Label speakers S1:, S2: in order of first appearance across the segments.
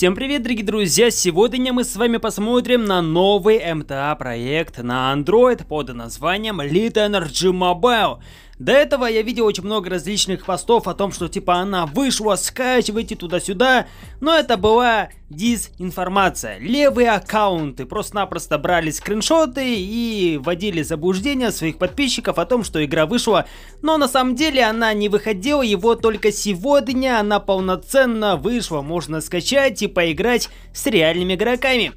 S1: Всем привет, дорогие друзья! Сегодня мы с вами посмотрим на новый МТА проект на Android под названием Lit Energy Mobile. До этого я видел очень много различных постов о том, что типа она вышла, скачивайте туда-сюда, но это была дизинформация. Левые аккаунты просто-напросто брали скриншоты и вводили заблуждение своих подписчиков о том, что игра вышла, но на самом деле она не выходила, его только сегодня она полноценно вышла, можно скачать и поиграть с реальными игроками.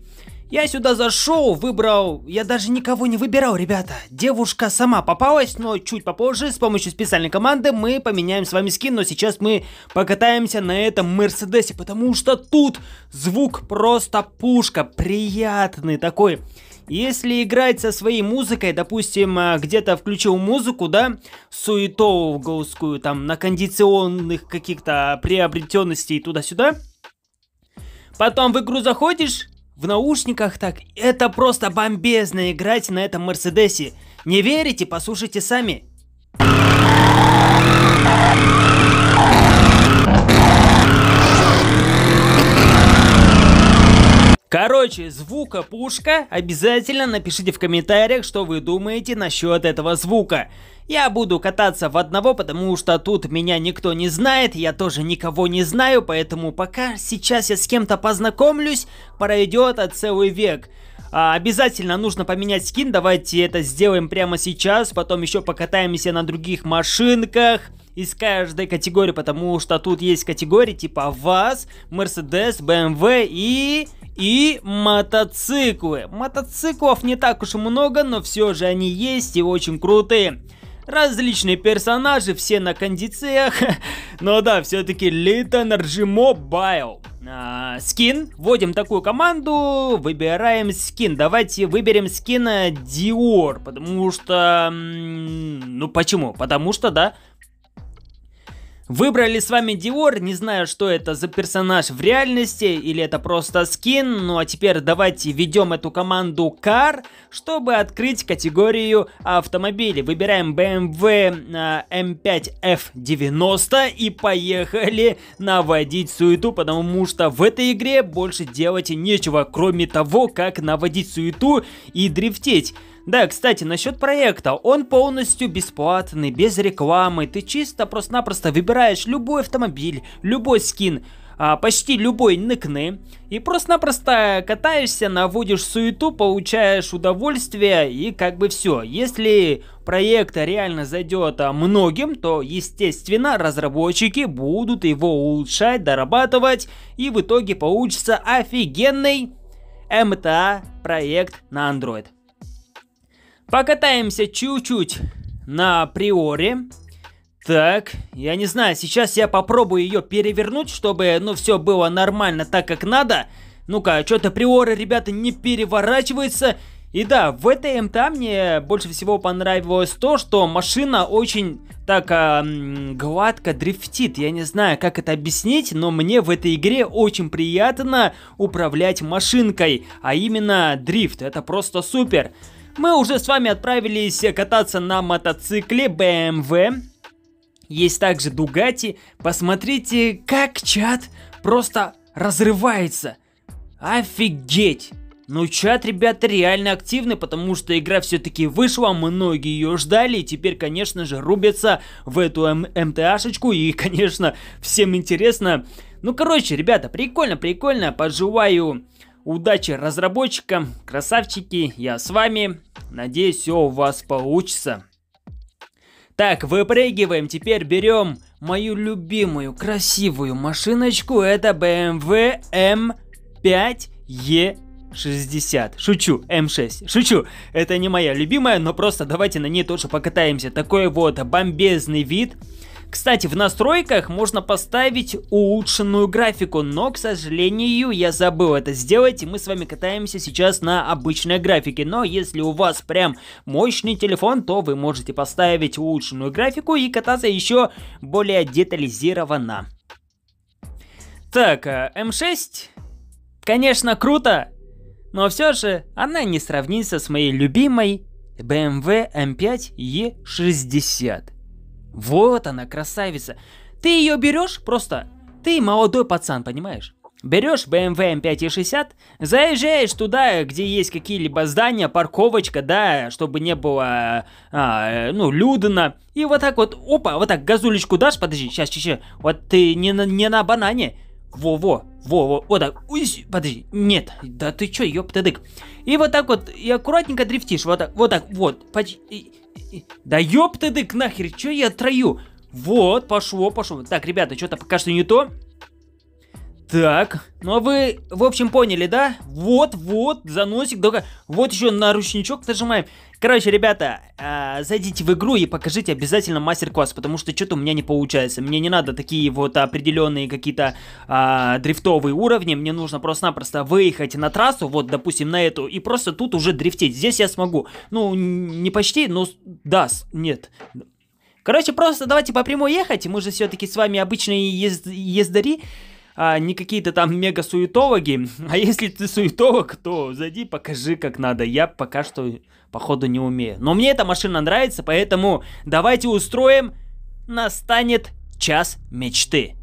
S1: Я сюда зашел, выбрал... Я даже никого не выбирал, ребята. Девушка сама попалась, но чуть попозже с помощью специальной команды мы поменяем с вами скин. Но сейчас мы покатаемся на этом Мерседесе, потому что тут звук просто пушка. Приятный такой. Если играть со своей музыкой, допустим, а, где-то включил музыку, да, суетовскую, там, на кондиционных каких-то приобретенностей туда-сюда, потом в игру заходишь, в наушниках так. Это просто бомбезно играть на этом Мерседесе. Не верите? Послушайте сами. Короче, звука пушка обязательно напишите в комментариях, что вы думаете насчет этого звука. Я буду кататься в одного, потому что тут меня никто не знает, я тоже никого не знаю, поэтому пока сейчас я с кем-то познакомлюсь, пройдет целый век. А, обязательно нужно поменять скин, давайте это сделаем прямо сейчас, потом еще покатаемся на других машинках из каждой категории, потому что тут есть категории типа ВАЗ, Мерседес, БМВ и... И мотоциклы. Мотоциклов не так уж и много, но все же они есть и очень крутые. Различные персонажи, все на кондициях. Но да, все-таки Lit Energy Mobile. скин. Вводим такую команду, выбираем скин. Давайте выберем скина Dior, потому что... Ну почему? Потому что, да, Выбрали с вами Диор, не знаю, что это за персонаж в реальности или это просто скин, ну а теперь давайте ведем эту команду Car, чтобы открыть категорию автомобилей. Выбираем BMW M5 F90 и поехали наводить суету, потому что в этой игре больше делать нечего, кроме того, как наводить суету и дрифтить. Да, кстати, насчет проекта, он полностью бесплатный, без рекламы, ты чисто просто-напросто выбираешь выбираешь любой автомобиль, любой скин, а, почти любой ныкны и просто-напросто катаешься, наводишь суету, получаешь удовольствие и как бы все. Если проект реально зайдет а, многим, то естественно разработчики будут его улучшать, дорабатывать и в итоге получится офигенный МТА проект на Android. Покатаемся чуть-чуть на приоре так, я не знаю, сейчас я попробую ее перевернуть, чтобы, ну, все было нормально так, как надо. Ну-ка, что-то приоры, ребята, не переворачиваются. И да, в этой МТА мне больше всего понравилось то, что машина очень так а, гладко дрифтит. Я не знаю, как это объяснить, но мне в этой игре очень приятно управлять машинкой, а именно дрифт. Это просто супер. Мы уже с вами отправились кататься на мотоцикле BMW есть также Дугати. Посмотрите, как чат просто разрывается. Офигеть! Ну чат, ребята, реально активный, потому что игра все-таки вышла, многие ее ждали, и теперь, конечно же, рубятся в эту М эм, МТАшечку, эм и, конечно, всем интересно. Ну, короче, ребята, прикольно, прикольно, пожелаю удачи разработчикам, красавчики, я с вами, надеюсь, все у вас получится. Так, выпрыгиваем, теперь берем мою любимую красивую машиночку. Это BMW M5E 60. Шучу, m 6 Шучу. Это не моя любимая, но просто давайте на ней тоже покатаемся. Такой вот бомбезный вид. Кстати, в настройках можно поставить улучшенную графику, но, к сожалению, я забыл это сделать, и мы с вами катаемся сейчас на обычной графике. Но если у вас прям мощный телефон, то вы можете поставить улучшенную графику и кататься еще более детализированно. Так, э, М6, конечно, круто, но все же она не сравнится с моей любимой BMW M5 E60. Вот она, красавица. Ты ее берешь просто. Ты молодой пацан, понимаешь? Берешь BMW M5 и 60, заезжаешь туда, где есть какие-либо здания, парковочка, да, чтобы не было, а, э, ну, людно. И вот так вот, опа, вот так газулечку дашь, подожди, сейчас, сейчас, сейчас. вот ты не, на, не на банане, во-во, во-во, вот так, Ой, подожди, нет, да ты чё, ёптадык. И вот так вот, и аккуратненько дрифтишь, вот так, вот так, вот, почти, да ёптадык нахер, чё я трою? Вот, пошло, пошло. Так, ребята, что-то пока что не то. Так, ну а вы, в общем, поняли, да? Вот-вот, заносик, только вот еще на ручничок нажимаем. Короче, ребята, э, зайдите в игру и покажите обязательно мастер-класс, потому что что-то у меня не получается. Мне не надо такие вот определенные какие-то э, дрифтовые уровни, мне нужно просто-напросто выехать на трассу, вот, допустим, на эту, и просто тут уже дрифтить. Здесь я смогу. Ну, не почти, но да, нет, Короче, просто давайте по прямой ехать. Мы же все-таки с вами обычные езд... ездари а, не какие-то там мега-суетологи, а если ты суетолог, то зайди, покажи, как надо. Я пока что, походу, не умею. Но мне эта машина нравится, поэтому давайте устроим «Настанет час мечты».